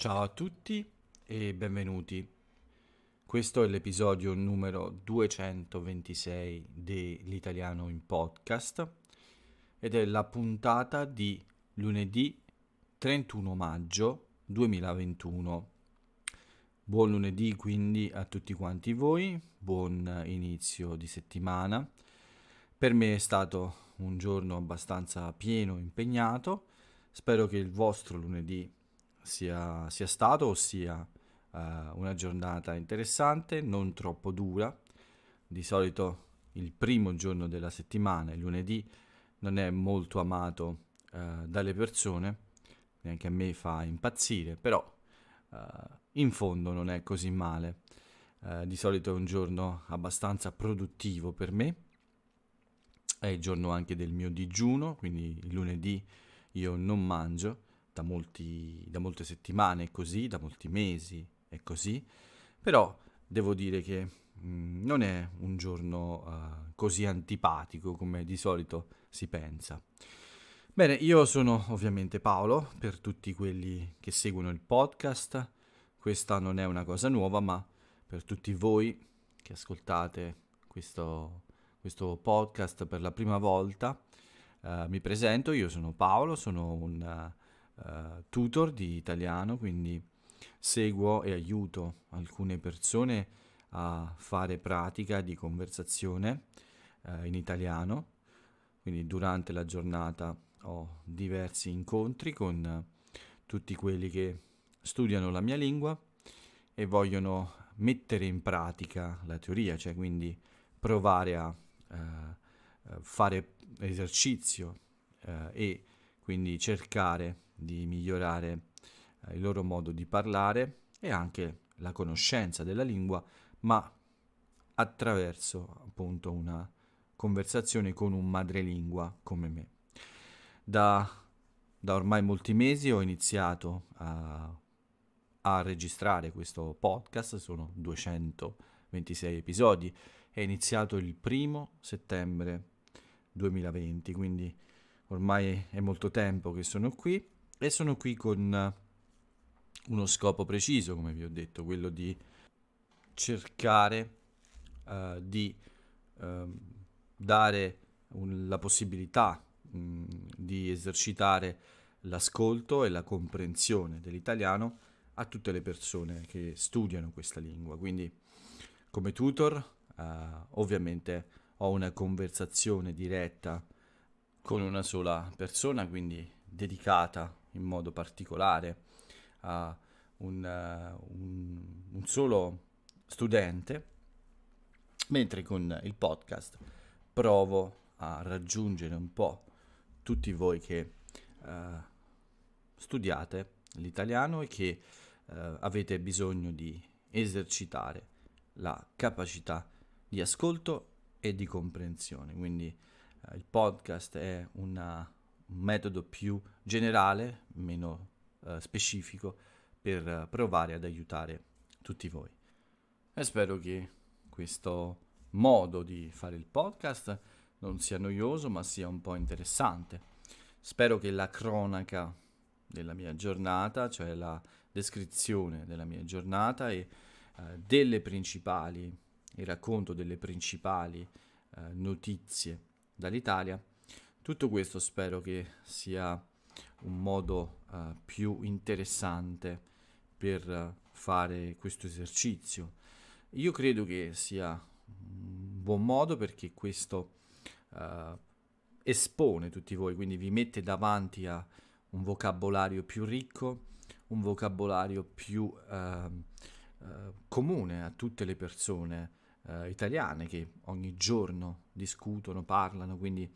Ciao a tutti e benvenuti. Questo è l'episodio numero 226 dell'Italiano in podcast ed è la puntata di lunedì 31 maggio 2021. Buon lunedì quindi a tutti quanti voi, buon inizio di settimana. Per me è stato un giorno abbastanza pieno, e impegnato. Spero che il vostro lunedì sia, sia stato o sia uh, una giornata interessante, non troppo dura. Di solito il primo giorno della settimana, il lunedì, non è molto amato uh, dalle persone, neanche a me fa impazzire, però eh, in fondo non è così male. di solito è un giorno abbastanza produttivo per me, è il giorno anche del mio digiuno, quindi il lunedì io non mangio da, molti, da molte settimane, è così, da molti mesi, è così, però devo dire che mh, mm, non è un giorno uh, così antipatico come di solito si pensa. Bene, io sono ovviamente Paolo, per tutti quelli che seguono il podcast, questa non è una cosa nuova, ma per tutti voi che ascoltate questo, questo podcast per la prima volta, Uh, mi presento, io sono Paolo, sono un uh, tutor di italiano, quindi seguo e aiuto alcune persone a fare pratica di conversazione uh, in italiano, quindi durante la giornata ho diversi incontri con tutti quelli che studiano la mia lingua e vogliono mettere in pratica la teoria, cioè quindi provare a eh, fare esercizio eh, e quindi cercare di migliorare eh, il loro modo di parlare e anche la conoscenza della lingua, ma attraverso appunto una conversazione con un madrelingua come me. Da, da ormai molti mesi ho iniziato a, a registrare questo podcast, sono 226 episodi, è iniziato il primo settembre 2020, quindi ormai è molto tempo che sono qui e sono qui con uno scopo preciso, come vi ho detto, quello di cercare uh, di uh, dare un, la possibilità mh, di esercitare l'ascolto e la comprensione dell'italiano a tutte le persone che studiano questa lingua. Quindi come tutor uh, ovviamente ho una conversazione diretta con una sola persona, quindi dedicata in modo particolare a un, uh, un, un solo studente, mentre con il podcast provo a raggiungere un po' tutti voi che uh, studiate l'italiano e che uh, avete bisogno di esercitare la capacità di ascolto e di comprensione. Quindi uh, il podcast è una metodo più generale, meno eh, specifico, per eh, provare ad aiutare tutti voi. E spero che questo modo di fare il podcast non sia noioso, ma sia un po' interessante. Spero che la cronaca della mia giornata, cioè la descrizione della mia giornata e eh, delle principali, il racconto delle principali eh, notizie dall'Italia, tutto questo spero che sia un modo uh, più interessante per eh, fare questo esercizio. Io credo che sia un buon modo perché questo uh, espone tutti voi, quindi vi mette davanti a un vocabolario più ricco, un vocabolario più uh, uh, comune a tutte le persone italiane che ogni giorno discutono, parlano, quindi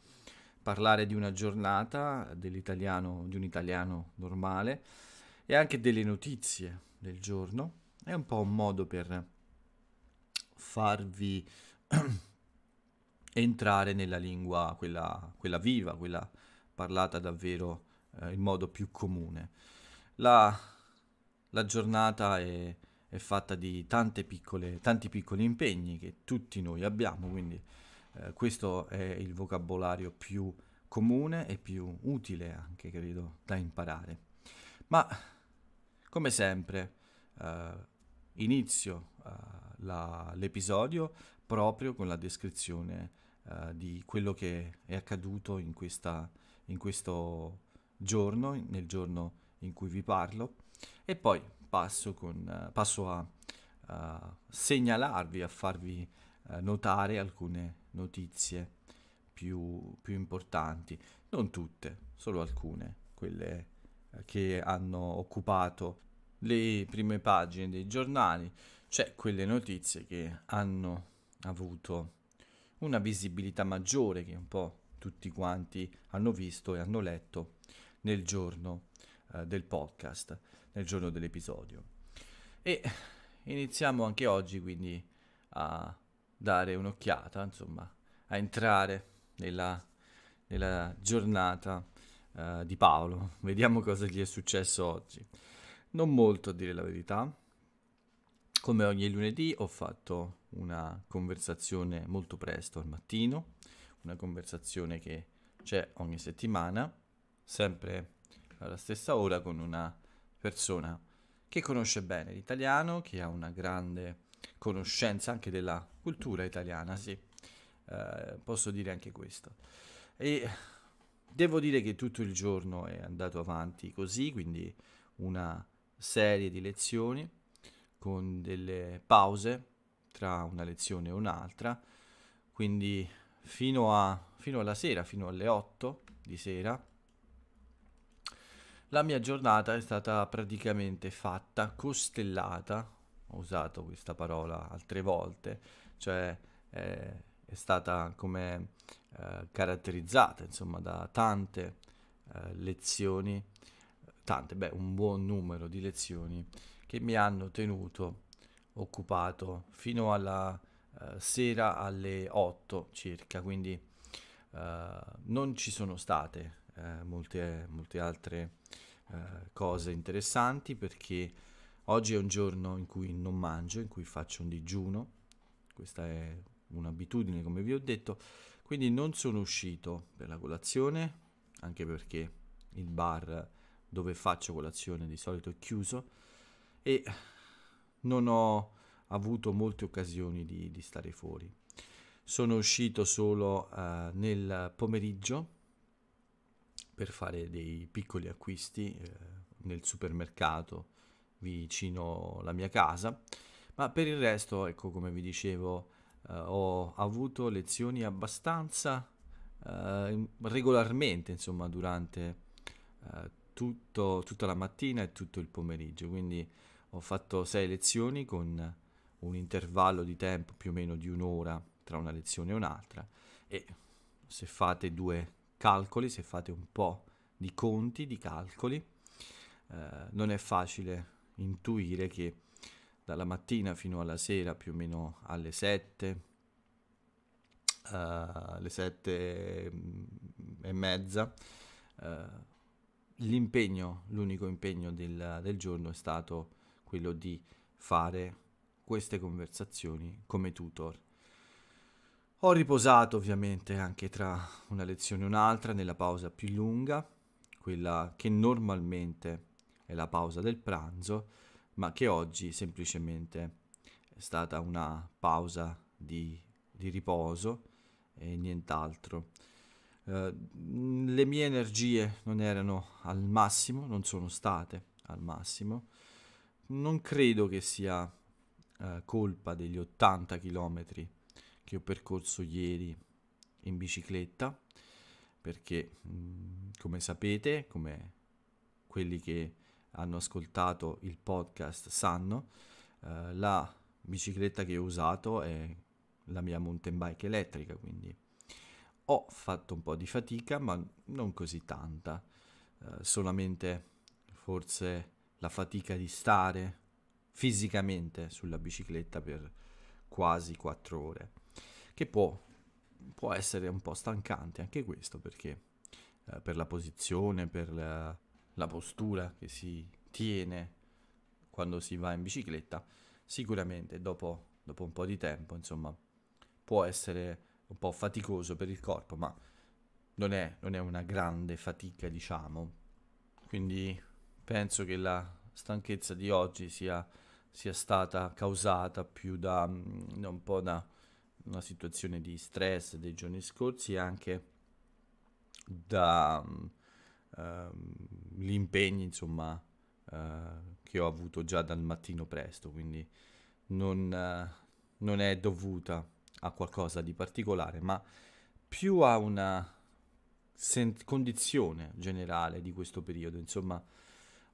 parlare di una giornata dell'italiano, di un italiano normale e anche delle notizie del giorno. È un po' un modo per farvi entrare nella lingua, quella, quella viva, quella parlata davvero eh, in modo più comune. La, la giornata è, è fatta di piccole, tanti piccoli impegni che tutti noi abbiamo, quindi eh, questo è il vocabolario più comune e più utile anche, credo, da imparare. Ma, come sempre, eh, inizio eh, la, l'episodio proprio con la descrizione eh, di quello che è accaduto in, questa, in questo giorno, nel giorno in cui vi parlo, e poi passo, con, passo a, a segnalarvi, a farvi eh, notare alcune notizie più, più, importanti, non tutte, solo alcune, quelle eh, che hanno occupato le prime pagine dei giornali, cioè quelle notizie che hanno avuto una visibilità maggiore che un po' tutti quanti hanno visto e hanno letto nel giorno eh, del podcast, nel giorno dell'episodio. E iniziamo anche oggi quindi a dare un'occhiata, insomma, a entrare nella, nella giornata uh, di Paolo. Vediamo cosa gli è successo oggi. Non molto a dire la verità. Come ogni lunedì ho fatto una conversazione molto presto al mattino, una conversazione che c'è ogni settimana, sempre alla stessa ora con una persona che conosce bene l'italiano, che ha una grande conoscenza anche della cultura italiana, sì, eh, posso dire anche questo. E devo dire che tutto il giorno è andato avanti così, quindi una serie di lezioni con delle pause tra una lezione e un'altra, quindi fino, a, fino alla sera, fino alle 8 di sera, la mia giornata è stata praticamente fatta, costellata usato questa parola altre volte, cioè eh, è stata come eh, caratterizzata insomma da tante eh, lezioni, tante, beh un buon numero di lezioni che mi hanno tenuto occupato fino alla eh, sera alle 8 circa, quindi eh, non ci sono state eh, molte, molte altre cose interessanti perché Oggi è un giorno in cui non mangio, in cui faccio un digiuno, questa è un'abitudine come vi ho detto, quindi non sono uscito per la colazione, anche perché il bar dove faccio colazione di solito è chiuso e non ho avuto molte occasioni di, di stare fuori. Sono uscito solo eh, nel pomeriggio per fare dei piccoli acquisti eh, nel supermercato vicino la mia casa, ma per il resto, ecco come vi dicevo, eh, ho avuto lezioni abbastanza eh, regolarmente, insomma, durante eh, tutto, tutta la mattina e tutto il pomeriggio, quindi ho fatto sei lezioni con un intervallo di tempo più o meno di un'ora tra una lezione e un'altra e se fate due calcoli, se fate un po' di conti, di calcoli, eh, non è facile intuire che dalla mattina fino alla sera, più o meno alle 7, uh, eh, alle 7 mm, e mezza, uh, l'impegno, l'unico impegno del, del giorno è stato quello di fare queste conversazioni come tutor. Ho riposato ovviamente anche tra una lezione e un'altra nella pausa più lunga, quella che normalmente e la pausa del pranzo, ma che oggi semplicemente è stata una pausa di, di riposo e nient'altro. Eh, le mie energie non erano al massimo, non sono state al massimo. Non credo che sia eh, colpa degli 80 km che ho percorso ieri in bicicletta, perché mh, mm, come sapete, come quelli che hanno ascoltato il podcast sanno, eh, la bicicletta che ho usato è la mia mountain bike elettrica, quindi ho fatto un po' di fatica, ma non così tanta, eh, solamente forse la fatica di stare fisicamente sulla bicicletta per quasi 4 ore, che può, può essere un po' stancante anche questo perché eh, per la posizione, per la, la postura che si tiene quando si va in bicicletta, sicuramente dopo, dopo un po' di tempo, insomma, può essere un po' faticoso per il corpo, ma non è, non è una grande fatica, diciamo. Quindi penso che la stanchezza di oggi sia, sia stata causata più da un po' da una situazione di stress dei giorni scorsi e anche da Ehm, gli impegni, insomma, eh, che ho avuto già dal mattino presto, quindi non, eh, non è dovuta a qualcosa di particolare, ma più a una sen- condizione generale di questo periodo. Insomma,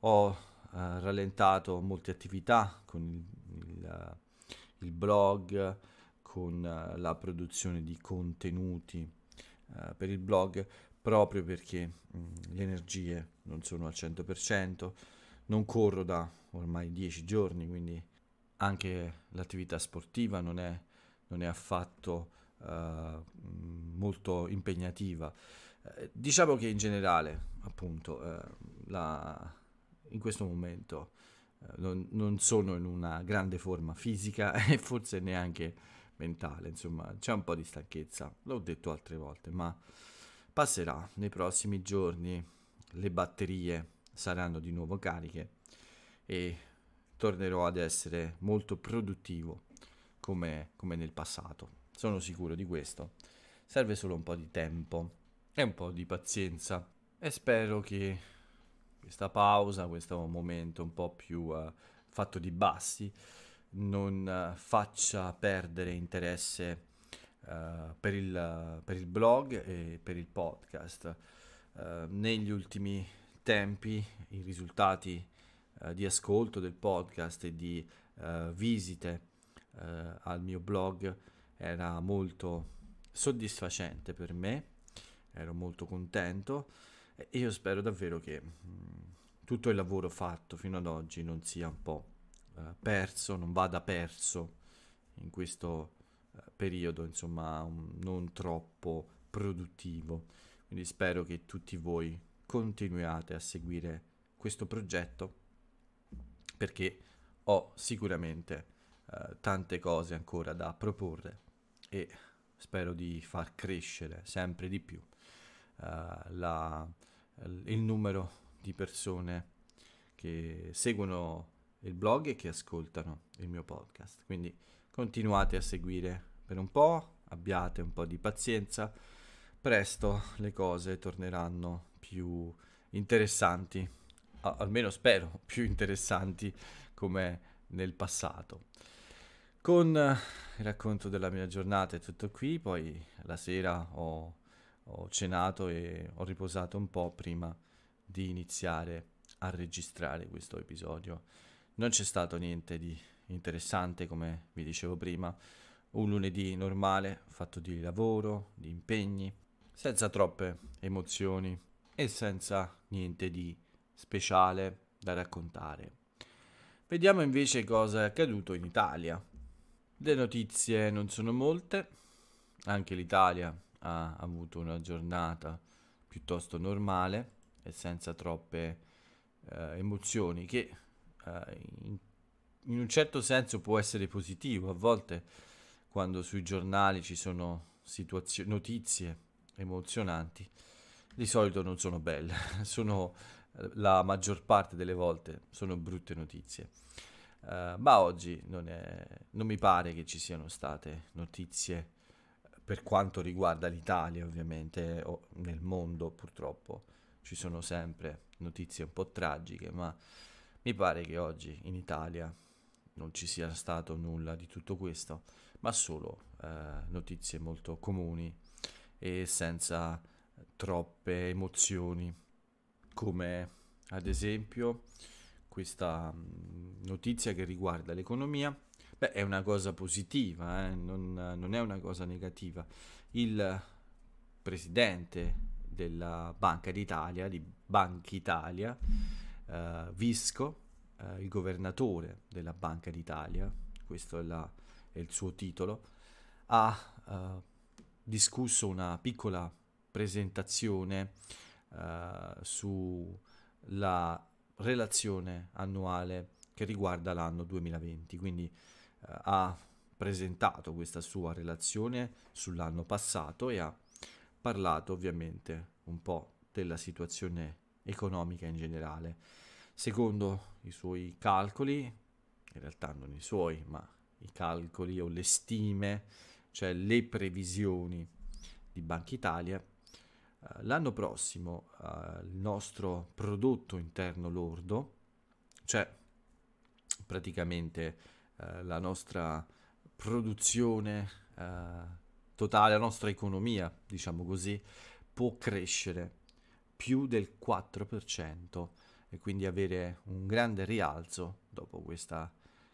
ho Uh, rallentato molte attività con il, il, uh, il blog, con uh, la produzione di contenuti per il blog, proprio perché mh, mm, le energie non sono al 100%, non corro da ormai 10 giorni, quindi anche l'attività sportiva non è, non è affatto eh, molto impegnativa. Eh, diciamo che in generale, appunto, eh, la, in questo momento eh, non, non, sono in una grande forma fisica e forse neanche mentale, insomma c'è un po' di stanchezza, l'ho detto altre volte, ma passerà nei prossimi giorni, le batterie saranno di nuovo cariche e tornerò ad essere molto produttivo come, come nel passato. Sono sicuro di questo. Serve solo un po' di tempo e un po' di pazienza e spero che questa pausa, questo momento un po' più uh, fatto di bassi, non uh, faccia perdere interesse eh, per, il, per, il, blog e per il podcast. Uh, negli ultimi tempi i risultati uh, di ascolto del podcast e di visite al mio blog era molto soddisfacente per me, ero molto contento e io spero davvero che mh, mm, tutto il lavoro fatto fino ad oggi non sia un po' perso, non vada perso in questo periodo, insomma, un, non troppo produttivo. Quindi spero che tutti voi continuiate a seguire questo progetto perché ho sicuramente eh, tante cose ancora da proporre e spero di far crescere sempre di più eh, la, il numero di persone che seguono il blog e che ascoltano il mio podcast. Quindi continuate a seguire per un po', abbiate un po' di pazienza, presto le cose torneranno più interessanti, almeno spero più interessanti come nel passato. Con il racconto della mia giornata è tutto qui, poi la sera ho, ho cenato e ho riposato un po' prima di iniziare a registrare questo episodio. Non c'è stato niente di interessante come vi dicevo prima, un lunedì normale, fatto di lavoro, di impegni, senza troppe emozioni e senza niente di speciale da raccontare. Vediamo invece cosa è accaduto in Italia. Le notizie non sono molte, anche l'Italia ha avuto una giornata piuttosto normale e senza troppe eh, emozioni, che eh, in, in un certo senso può essere positivo, a volte quando sui giornali ci sono situazio- notizie emozionanti, di solito non sono belle, sono eh, la maggior parte delle volte sono brutte notizie. Uh, ma oggi non, è, non, mi pare che ci siano state notizie eh, per quanto riguarda l'Italia ovviamente o nel mondo purtroppo ci sono sempre notizie un po' tragiche ma mi pare che oggi in Italia non ci sia stato nulla di tutto questo ma solo eh, notizie molto comuni e senza troppe emozioni, come ad esempio questa mm, notizia che riguarda l'economia. Beh, è una cosa positiva, eh? non, non è una cosa negativa. Il presidente della Banca d'Italia, di Banca Italia, eh, Visco, eh, il governatore della Banca d'Italia, questa è la è il suo titolo, ha eh, discusso una piccola presentazione eh, sulla relazione annuale che riguarda l'anno 2020, quindi eh, ha presentato questa sua relazione sull'anno passato e ha parlato ovviamente un po' della situazione economica in generale. Secondo i suoi calcoli, in realtà non i suoi, ma i calcoli o le stime, cioè le previsioni di Banca Italia, eh, l'anno prossimo eh, il nostro prodotto interno lordo, cioè praticamente eh, la nostra produzione eh, totale, la nostra economia, diciamo così, può crescere più del 4% e quindi avere un grande rialzo dopo questa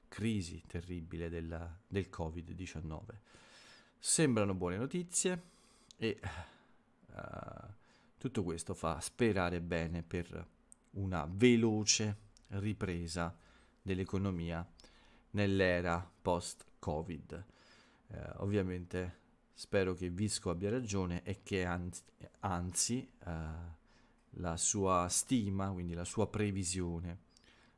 crisi terribile della, del Covid-19. Sembrano buone notizie e uh, tutto questo fa sperare bene per una veloce ripresa dell'economia nell'era post-Covid. Uh, ovviamente spero che Visco abbia ragione e che anzi, anzi uh, la sua stima, quindi la sua previsione,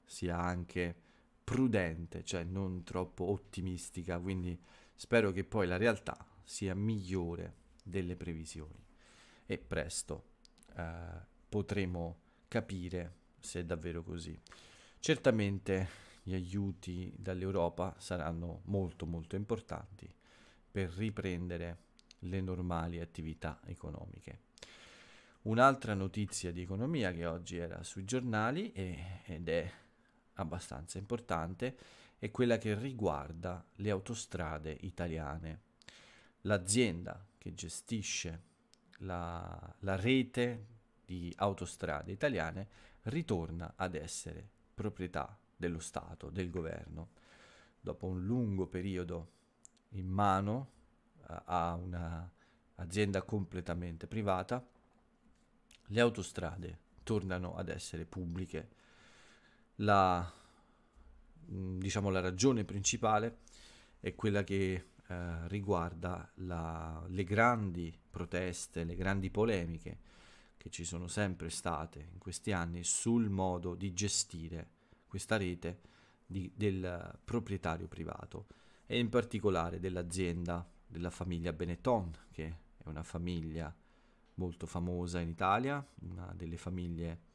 sia anche prudente, cioè non troppo ottimistica, quindi spero che poi la realtà sia migliore delle previsioni e presto eh, potremo capire se è davvero così. Certamente gli aiuti dall'Europa saranno molto molto importanti per riprendere le normali attività economiche. Un'altra notizia di economia che oggi era sui giornali ed è abbastanza importante è quella che riguarda le autostrade italiane. L'azienda che gestisce la, la rete di autostrade italiane ritorna ad essere proprietà dello Stato, del governo. Dopo un lungo periodo in mano eh, a un'azienda completamente privata, le autostrade tornano ad essere pubbliche la, mm, diciamo, la ragione principale è quella che eh, riguarda la, le grandi proteste, le grandi polemiche che ci sono sempre state in questi anni sul modo di gestire questa rete di, del proprietario privato e in particolare dell'azienda della famiglia Benetton, che è una famiglia molto famosa in Italia, una delle famiglie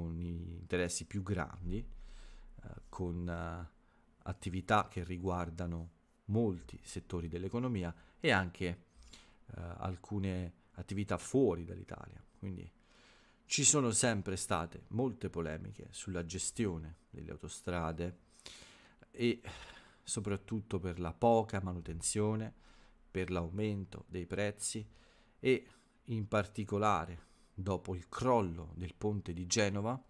con gli interessi più grandi, eh, con eh, attività che riguardano molti settori dell'economia e anche eh, alcune attività fuori dall'Italia. Quindi ci sono sempre state molte polemiche sulla gestione delle autostrade e soprattutto per la poca manutenzione, per l'aumento dei prezzi e in particolare dopo il crollo del ponte di Genova,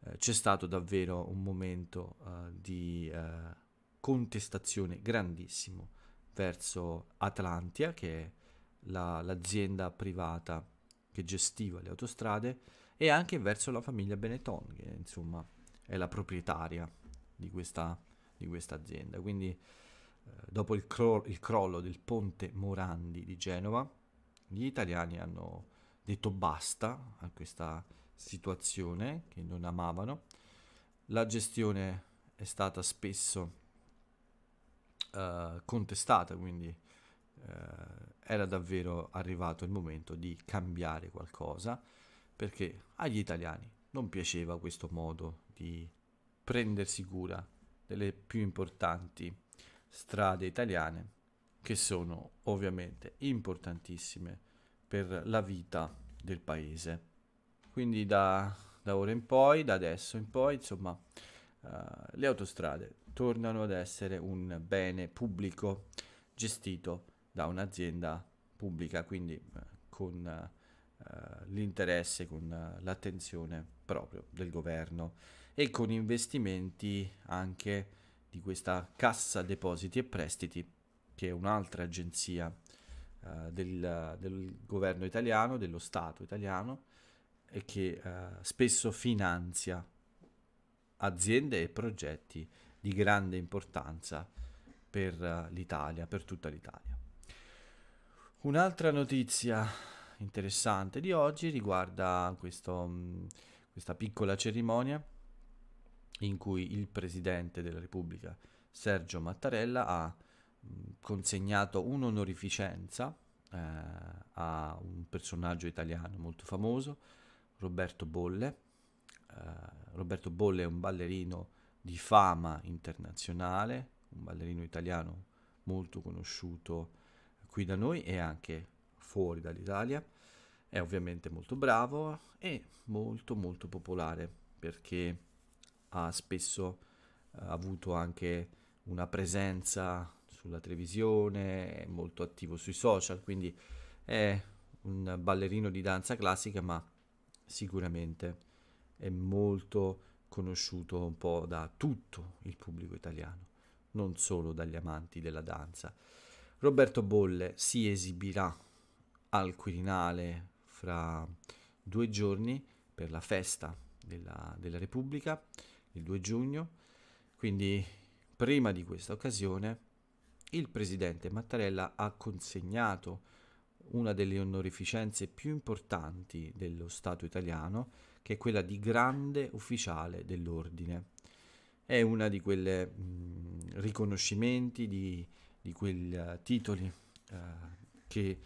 eh, c'è stato davvero un momento eh, di eh, contestazione grandissimo verso Atlantia, che è la, l'azienda privata che gestiva le autostrade, e anche verso la famiglia Benetton, che insomma è la proprietaria di questa, di questa azienda. Quindi eh, dopo il, cro- il crollo del ponte Morandi di Genova, gli italiani hanno detto basta a questa situazione che non amavano. La gestione è stata spesso uh, contestata, quindi uh, era davvero arrivato il momento di cambiare qualcosa perché agli italiani non piaceva questo modo di prendersi cura delle più importanti strade italiane che sono ovviamente importantissime per la vita del paese. Quindi da, da ora in poi, da adesso in poi, insomma, uh, le autostrade tornano ad essere un bene pubblico gestito da un'azienda pubblica, quindi eh, con uh, l'interesse, con l'attenzione proprio del governo e con investimenti anche di questa Cassa Depositi e Prestiti, che è un'altra agenzia eh, del, del, governo italiano, dello Stato italiano, e che eh, spesso finanzia aziende e progetti di grande importanza per uh, l'Italia, per tutta l'Italia. Un'altra notizia interessante di oggi riguarda questo, mh, mm, questa piccola cerimonia in cui il Presidente della Repubblica Sergio Mattarella ha consegnato un'onorificenza eh, a un personaggio italiano molto famoso, Roberto Bolle. Eh, Roberto Bolle è un ballerino di fama internazionale, un ballerino italiano molto conosciuto qui da noi e anche fuori dall'Italia. È ovviamente molto bravo e molto molto popolare perché ha spesso eh, avuto anche una presenza sulla televisione, è molto attivo sui social, quindi è un ballerino di danza classica, ma sicuramente è molto conosciuto un po' da tutto il pubblico italiano, non solo dagli amanti della danza. Roberto Bolle si esibirà al Quirinale fra due giorni per la festa della, della Repubblica, il 2 giugno, quindi prima di questa occasione il presidente Mattarella ha consegnato una delle onorificenze più importanti dello Stato italiano, che è quella di grande ufficiale dell'ordine. È uno di quei riconoscimenti, di, di quei uh, eh, titoli uh, che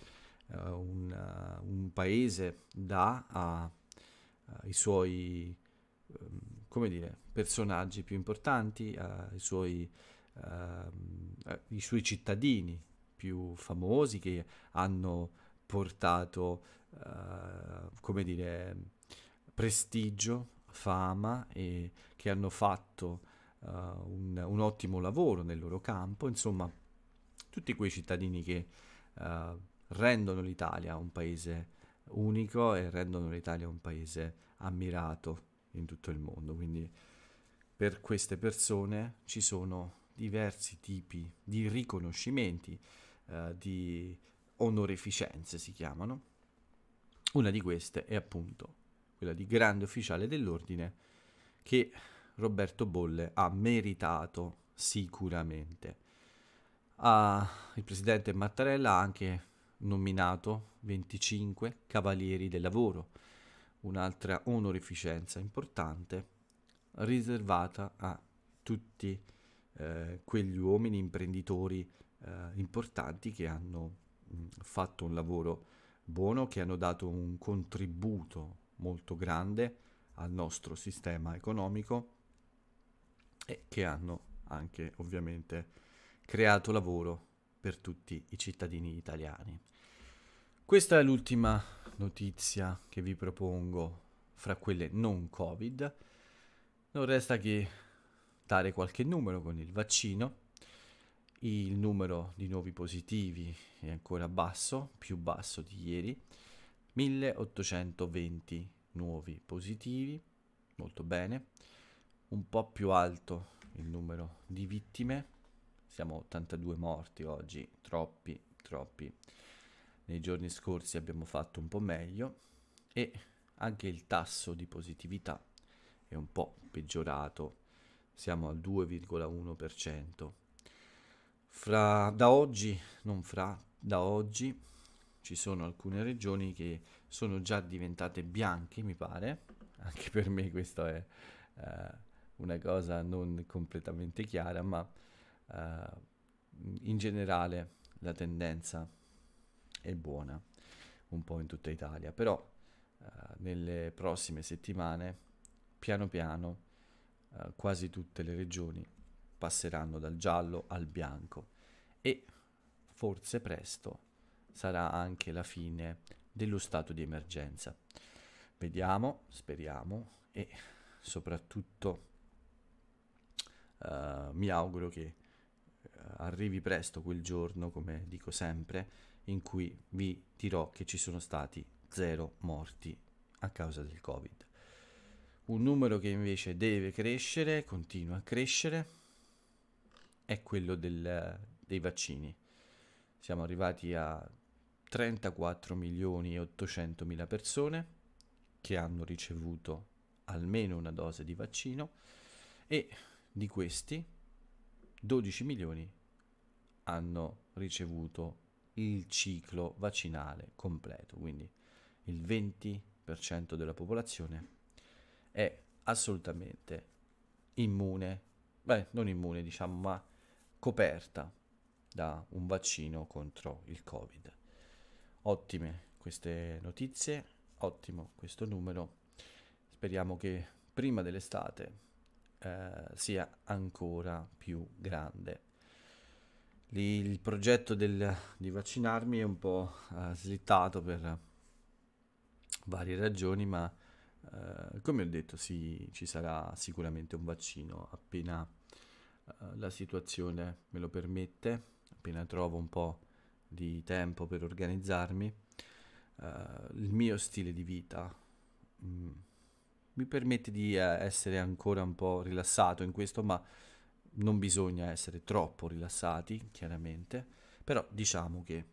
uh, un, un, paese dà ai suoi um, dire, personaggi più importanti, ai suoi Ehm, eh, i suoi cittadini più famosi che hanno portato, eh, come dire, prestigio, fama e che hanno fatto eh, un, un, ottimo lavoro nel loro campo, insomma, tutti quei cittadini che eh, rendono l'Italia un paese unico e rendono l'Italia un paese ammirato in tutto il mondo. Quindi per queste persone ci sono diversi tipi di riconoscimenti, eh, di onorificenze si chiamano. Una di queste è appunto quella di grande ufficiale dell'ordine che Roberto Bolle ha meritato sicuramente. Ah, il presidente Mattarella ha anche nominato 25 cavalieri del lavoro, un'altra onorificenza importante riservata a tutti i eh, quegli uomini imprenditori eh, importanti che hanno mh, mm, fatto un lavoro buono, che hanno dato un contributo molto grande al nostro sistema economico e che hanno anche ovviamente creato lavoro per tutti i cittadini italiani. Questa è l'ultima notizia che vi propongo fra quelle non Covid. Non resta che dare qualche numero con il vaccino. Il numero di nuovi positivi è ancora basso, più basso di ieri, 1820 nuovi positivi, molto bene, un po' più alto il numero di vittime, siamo 82 morti oggi, troppi, troppi. Nei giorni scorsi abbiamo fatto un po' meglio e anche il tasso di positività è un po' peggiorato siamo al 2,1%. Fra da oggi, non fra, da oggi ci sono alcune regioni che sono già diventate bianche, mi pare. Anche per me questa è eh, una cosa non completamente chiara, ma eh, in generale la tendenza è buona un po' in tutta Italia, però eh, nelle prossime settimane piano piano eh, quasi tutte le regioni passeranno dal giallo al bianco e forse presto sarà anche la fine dello stato di emergenza. Vediamo, speriamo e soprattutto eh, mi auguro che eh, arrivi presto quel giorno, come dico sempre, in cui vi dirò che ci sono stati zero morti a causa del Covid. Un numero che invece deve crescere, continua a crescere, è quello del, dei vaccini. Siamo arrivati a 34 milioni e 800 mila persone che hanno ricevuto almeno una dose di vaccino e di questi 12 milioni hanno ricevuto il ciclo vaccinale completo, quindi il 20% della popolazione è assolutamente immune, beh, non immune diciamo, ma coperta da un vaccino contro il Covid. Ottime queste notizie, ottimo questo numero. Speriamo che prima dell'estate eh, sia ancora più grande. il progetto del, di vaccinarmi è un po' eh, slittato per varie ragioni, ma eh, come ho detto, sì, ci sarà sicuramente un vaccino appena uh, la situazione me lo permette, appena trovo un po' di tempo per organizzarmi. Uh, il mio stile di vita mh, mm, mi permette di essere ancora un po' rilassato in questo, ma non bisogna essere troppo rilassati, chiaramente, però diciamo che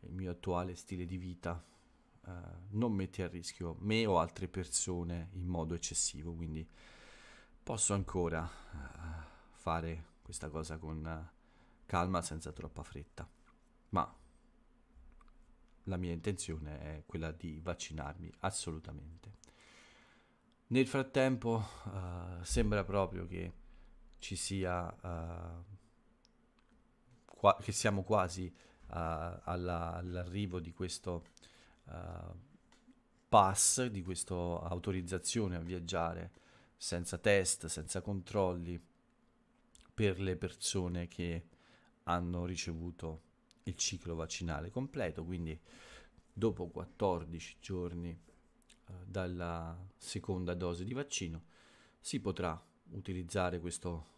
il mio attuale stile di vita eh, non metti a rischio me o altre persone in modo eccessivo, quindi posso ancora eh, fare questa cosa con eh, calma senza troppa fretta, ma la mia intenzione è quella di vaccinarmi assolutamente. Nel frattempo uh, sembra proprio che ci sia, uh, qua- che siamo quasi uh, alla- all'arrivo di questo uh, pass, di questa autorizzazione a viaggiare senza test, senza controlli per le persone che hanno ricevuto il ciclo vaccinale completo, quindi dopo 14 giorni uh, dalla seconda dose di vaccino si potrà utilizzare questo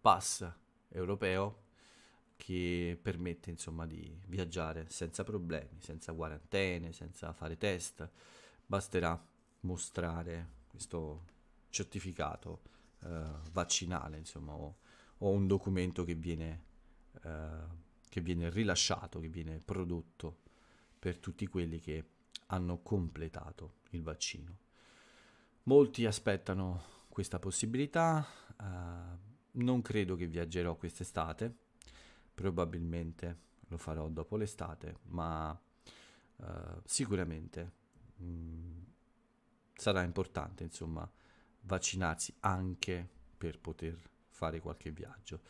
pass europeo che permette insomma di viaggiare senza problemi, senza quarantene, senza fare test. Basterà mostrare questo certificato eh, vaccinale, insomma, o, o, un documento che viene, eh, che viene rilasciato, che viene prodotto per tutti quelli che hanno completato il vaccino. Molti aspettano questa possibilità, eh, non credo che viaggerò quest'estate, probabilmente lo farò dopo l'estate, ma uh, sicuramente mh, mm, sarà importante, insomma, vaccinarsi anche per poter fare qualche viaggio.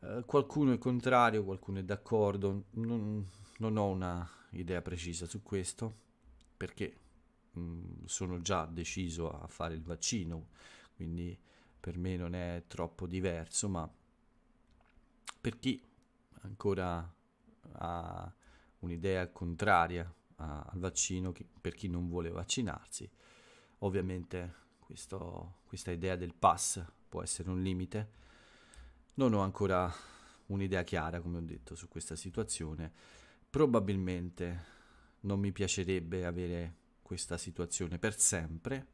Uh, qualcuno è contrario, qualcuno è d'accordo, non, non, ho una idea precisa su questo perché mh, mm, sono già deciso a fare il vaccino, quindi per me non è troppo diverso, ma per chi ancora ha un'idea contraria a, al vaccino che, per chi non vuole vaccinarsi. Ovviamente questo, questa idea del pass può essere un limite. Non ho ancora un'idea chiara, come ho detto, su questa situazione. Probabilmente non mi piacerebbe avere questa situazione per sempre,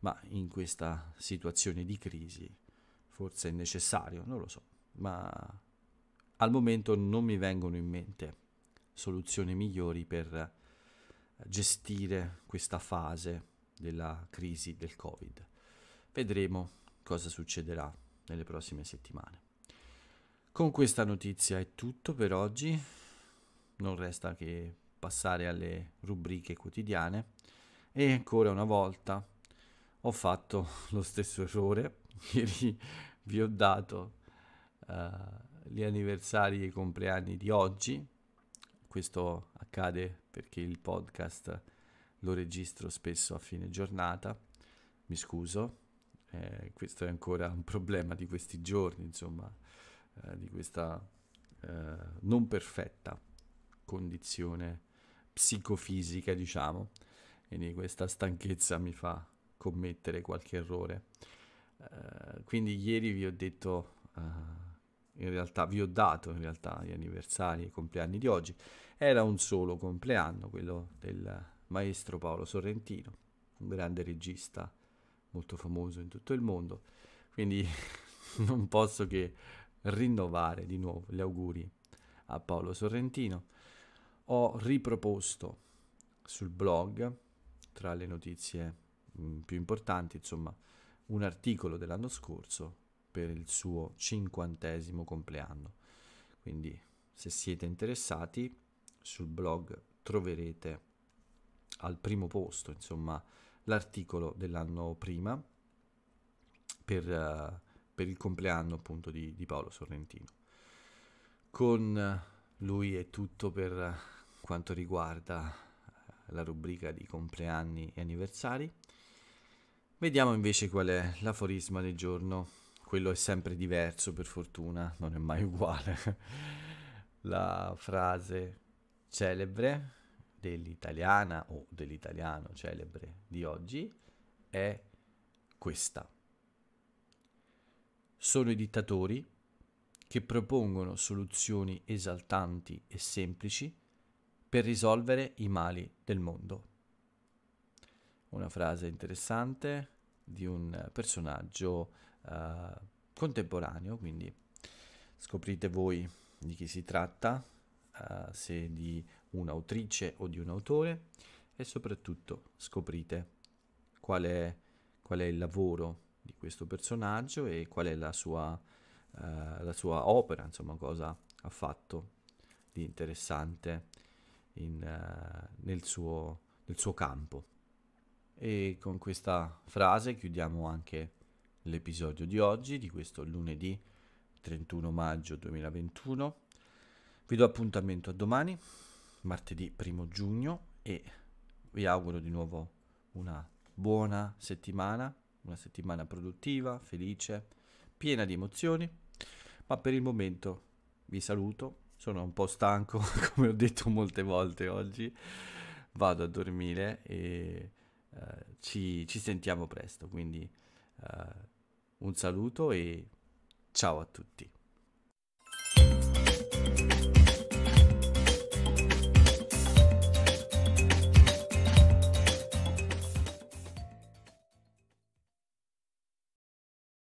ma in questa situazione di crisi forse è necessario, non lo so, ma al momento non mi vengono in mente soluzioni migliori per gestire questa fase della crisi del Covid. Vedremo cosa succederà nelle prossime settimane. Con questa notizia è tutto per oggi, non resta che passare alle rubriche quotidiane e ancora una volta ho fatto lo stesso errore, ieri vi ho dato uh, gli anniversari e i compleanni di oggi. Questo accade perché il podcast lo registro spesso a fine giornata, mi scuso, eh, questo è ancora un problema di questi giorni, insomma, eh, di questa eh, non perfetta condizione psicofisica, diciamo, e di questa stanchezza mi fa commettere qualche errore. Eh, quindi ieri vi ho detto eh, in realtà vi ho dato in realtà gli anniversari e i compleanni di oggi, era un solo compleanno, quello del maestro Paolo Sorrentino, un grande regista molto famoso in tutto il mondo, quindi non posso che rinnovare di nuovo gli auguri a Paolo Sorrentino. Ho riproposto sul blog, tra le notizie mh, mm, più importanti, insomma, un articolo dell'anno scorso per il suo cinquantesimo compleanno. Quindi se siete interessati sul blog troverete al primo posto, insomma, l'articolo dell'anno prima per, uh, per, il compleanno appunto di, di, Paolo Sorrentino. Con lui è tutto per quanto riguarda eh, la rubrica di compleanni e anniversari. Vediamo invece qual è l'aforisma del giorno quello è sempre diverso per fortuna, non è mai uguale. La frase celebre dell'italiana o dell'italiano celebre di oggi è questa. Sono i dittatori che propongono soluzioni esaltanti e semplici per risolvere i mali del mondo. Una frase interessante di un personaggio eh, contemporaneo, quindi scoprite voi di chi si tratta, eh, se di un'autrice o di un autore e soprattutto scoprite qual è, qual è il lavoro di questo personaggio e qual è la sua, eh, la sua opera, insomma cosa ha fatto di interessante in, eh, nel, suo, nel suo campo. E con questa frase chiudiamo anche l'episodio di oggi, di questo lunedì 31 maggio 2021. Vi do appuntamento a domani, martedì 1 giugno e vi auguro di nuovo una buona settimana, una settimana produttiva, felice, piena di emozioni, ma per il momento vi saluto, sono un po' stanco come ho detto molte volte oggi, vado a dormire e eh, ci, ci, sentiamo presto, quindi eh, un saluto e ciao a tutti.